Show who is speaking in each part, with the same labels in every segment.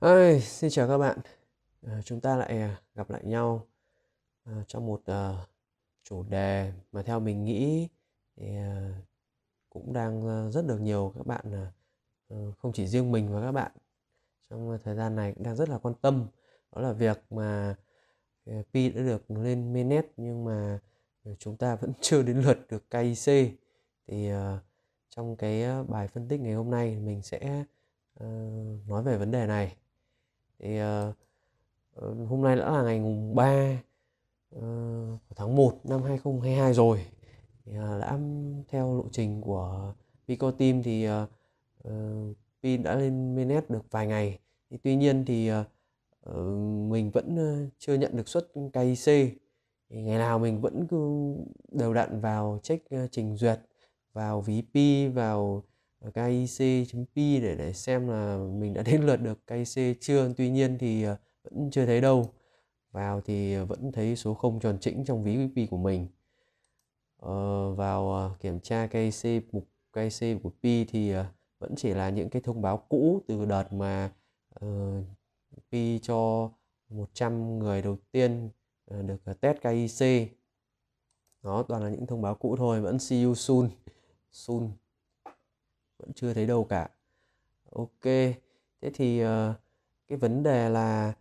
Speaker 1: Hey, xin chào các bạn à, chúng ta lại à, gặp lại nhau à, trong một à, chủ đề mà theo mình nghĩ thì à, cũng đang à, rất được nhiều các bạn à, không chỉ riêng mình và các bạn trong thời gian này cũng đang rất là quan tâm đó là việc mà Pi đã được lên mainnet nhưng mà chúng ta vẫn chưa đến lượt được KIC thì à, trong cái bài phân tích ngày hôm nay mình sẽ uh, nói về vấn đề này thì uh, hôm nay đã là ngày mùng 3 uh, ờ, tháng 1 năm 2022 rồi thì, uh, đã theo lộ trình của Pico Team thì uh, uh, Pi đã lên mainnet được vài ngày thì tuy nhiên thì uh, mình vẫn chưa nhận được suất KIC thì ngày nào mình vẫn cứ đều đặn vào check uh, trình duyệt vào ví Pi vào Ờ, KIC.p để để xem là mình đã đến lượt được KIC chưa tuy nhiên thì ờ, vẫn chưa thấy đâu vào thì ờ, vẫn thấy số không tròn chỉnh trong ví wifi của mình ờ, vào kiểm tra KIC mục KIC của P thì vẫn chỉ là những cái thông báo cũ từ đợt mà uh, P cho 100 người đầu tiên được test KIC đó toàn là những thông báo cũ thôi vẫn see you soon soon vẫn chưa thấy đâu cả ok thế thì ờ, cái vấn đề là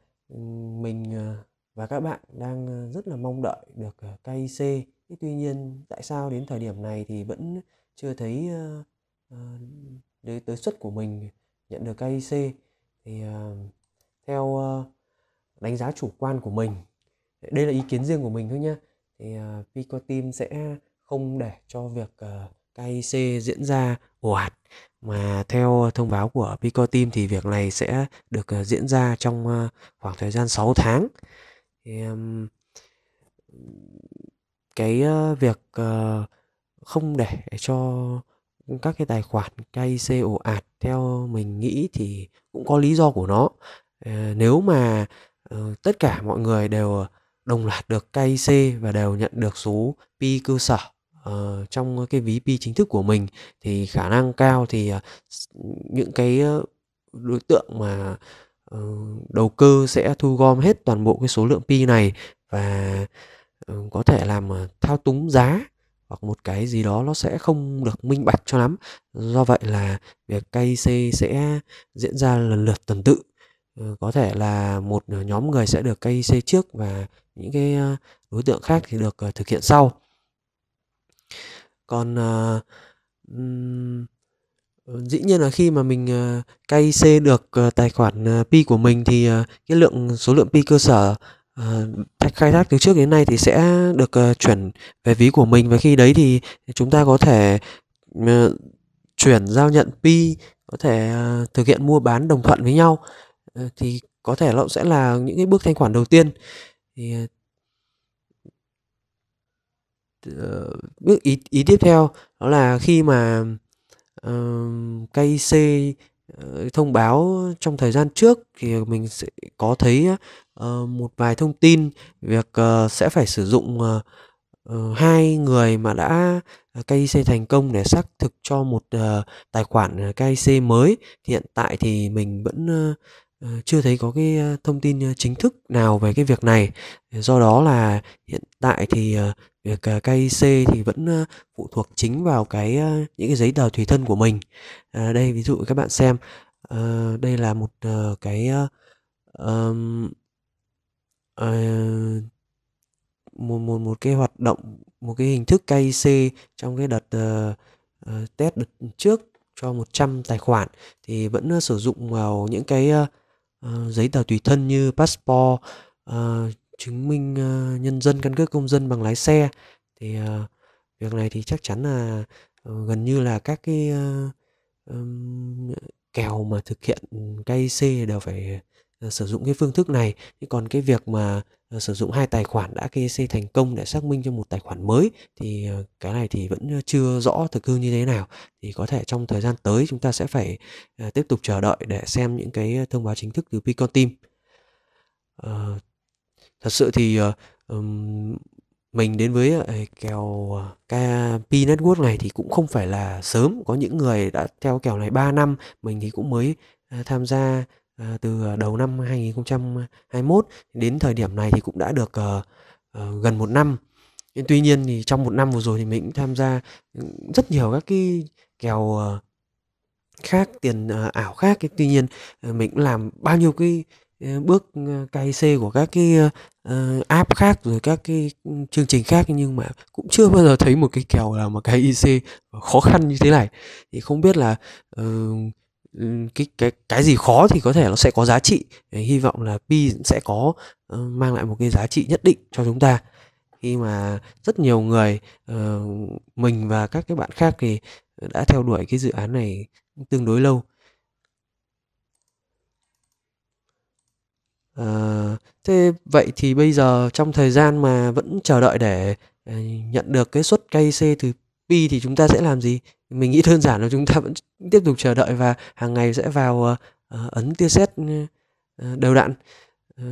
Speaker 1: mình ờ, và các bạn đang ờ, rất là mong đợi được KIC thế tuy nhiên tại sao đến thời điểm này thì vẫn chưa thấy tới tới suất của mình nhận được KIC thì theo đánh giá chủ quan của mình đây là ý kiến riêng của mình thôi nhé thì Pico Team sẽ không để cho việc KIC diễn ra ồ ạt mà theo thông báo của Pico Team thì việc này sẽ được ờ, diễn ra trong ờ, khoảng thời gian 6 tháng cái ờ, việc không để cho các cái tài khoản KIC ồ ạt theo mình nghĩ thì cũng có lý do của nó nếu mà tất cả mọi người đều đồng loạt được KIC và đều nhận được số pi cơ sở Ờ, trong cái ví pi chính thức của mình thì khả năng cao thì ờ, những cái ờ, đối tượng mà đầu cơ sẽ thu gom hết toàn bộ cái số lượng pi này và có thể làm thao túng giá hoặc một cái gì đó nó sẽ không được minh bạch cho lắm do vậy là việc KIC sẽ diễn ra lần lượt tuần tự có thể là một nhóm người sẽ được KIC trước và những cái đối tượng khác thì được thực hiện sau còn uh, um, dĩ nhiên là khi mà mình uh, cay c được uh, tài khoản uh, pi của mình thì uh, cái lượng số lượng pi cơ sở uh, khai thác từ trước đến nay thì sẽ được uh, chuyển về ví của mình và khi đấy thì chúng ta có thể uh, chuyển giao nhận pi có thể uh, thực hiện mua bán đồng thuận với nhau uh, thì có thể nó sẽ là những cái bước thanh khoản đầu tiên thì uh, bước ờ, ý ý tiếp theo đó là khi mà uh, C ờ, thông báo trong thời gian trước thì mình sẽ có thấy uh, một vài thông tin việc uh, sẽ phải sử dụng uh, hai người mà đã KIC thành công để xác thực cho một uh, tài khoản KIC mới thì hiện tại thì mình vẫn uh, Ờ, chưa thấy có cái ờ, thông tin ờ, chính thức nào về cái việc này do đó là hiện tại thì việc KIC thì vẫn phụ thuộc chính vào cái những cái giấy tờ tùy thân của mình à đây ví dụ các bạn xem à, đây là một uh, cái um, uh, một một một cái hoạt động một cái hình thức KIC trong cái đợt uh, uh, test đợt trước cho 100 tài khoản thì vẫn uh, sử dụng vào những cái uh, Ờ, giấy tờ tùy thân như passport uh, chứng minh uh, nhân dân căn cước công dân bằng lái xe thì uh, việc này thì chắc chắn là uh, gần như là các cái uh, um, kèo mà thực hiện KIC đều phải uh, sử dụng cái phương thức này còn cái việc mà Ờ, sử dụng hai tài khoản đã KC thành công để xác minh cho một tài khoản mới thì ờ, cái này thì vẫn chưa rõ thực hư như thế nào thì có thể trong thời gian tới chúng ta sẽ phải ờ, tiếp tục chờ đợi để xem những cái thông báo chính thức từ Picon Team. thật sự thì mình đến với kèo KP Network này thì cũng không phải là sớm có những người đã theo kèo này 3 năm mình thì cũng mới tham gia Ờ, từ ờ, đầu năm 2021 đến thời điểm này thì cũng đã được à, à, gần một năm nhưng tuy nhiên thì trong một năm vừa rồi thì mình cũng tham gia ừ, rất nhiều các cái kèo à, khác tiền à, ảo khác tuy nhiên mình cũng làm bao nhiêu cái bước KIC của các cái uh, app khác rồi các cái ừ, chương trình khác nhưng mà cũng chưa bao giờ thấy một cái kèo là một cái IC khó khăn như thế này thì không biết là uh, cái cái cái gì khó thì có thể nó sẽ có giá trị Đấy, hy vọng là pi sẽ có uh, mang lại một cái giá trị nhất định cho chúng ta khi mà rất nhiều người uh, mình và các cái bạn khác thì đã theo đuổi cái dự án này tương đối lâu uh, thế vậy thì bây giờ trong thời gian mà vẫn chờ đợi để uh, nhận được cái suất KIC từ pi thì chúng ta sẽ làm gì mình nghĩ đơn giản là chúng ta vẫn tiếp tục chờ đợi và hàng ngày sẽ vào uh, ấn tia sét uh, ờ, đều đặn uh,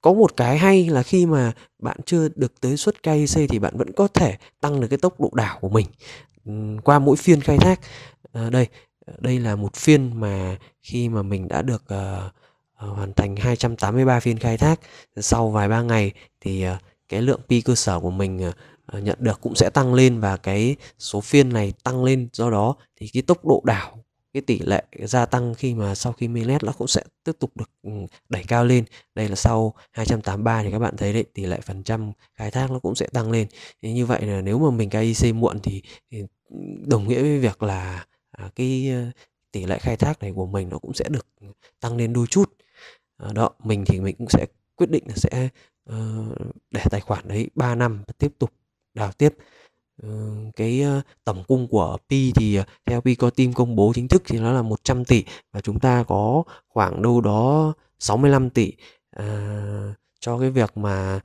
Speaker 1: có một cái hay là khi mà bạn chưa được tới suất cay xây thì bạn vẫn có thể tăng được cái tốc độ đảo của mình ừ, qua mỗi phiên khai thác uh, đây đây là một phiên mà khi mà mình đã được uh, hoàn thành 283 phiên khai thác sau vài ba ngày thì cái lượng pi cơ sở của mình Ờ, nhận được cũng sẽ tăng lên và cái số phiên này tăng lên do đó thì cái tốc độ đảo cái tỷ lệ gia tăng khi mà sau khi mainnet nó cũng sẽ tiếp tục được ừ, đẩy cao lên đây là sau 283 thì các bạn thấy đấy tỷ lệ phần trăm khai thác nó cũng sẽ tăng lên thì như vậy là nếu mà mình KIC muộn thì, thì ừ, đồng nghĩa với việc là à, cái ờ, tỷ lệ khai thác này của mình nó cũng sẽ được tăng lên đôi chút ờ, đó mình thì mình cũng sẽ quyết định là sẽ để tài khoản đấy 3 năm tiếp tục đào tiếp ờ, cái ờ, tổng cung của Pi thì ờ, theo Picoteam công bố chính thức thì nó là 100 tỷ và chúng ta có khoảng đâu đó 65 tỷ à, cho cái việc mà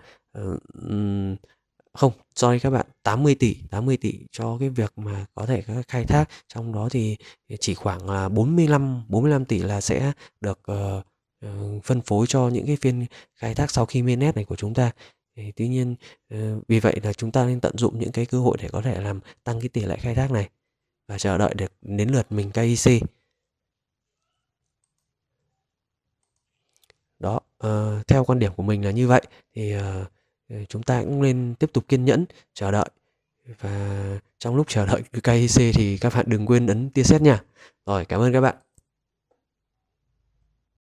Speaker 1: không sorry các bạn 80 tỷ 80 tỷ cho cái việc mà có thể khai thác trong đó thì chỉ khoảng là 45 45 tỷ là sẽ được uh, phân phối cho những cái phiên khai thác sau khi mainnet này của chúng ta tuy nhiên ờ, vì vậy là chúng ta nên tận dụng những cái cơ hội để có thể làm tăng cái tỷ lệ khai thác này và chờ đợi được đến lượt mình KIC đó ờ, theo quan điểm của mình là như vậy thì ờ, chúng ta cũng nên tiếp tục kiên nhẫn chờ đợi và trong lúc chờ đợi KIC thì các bạn đừng quên ấn tia xét nha rồi cảm ơn các bạn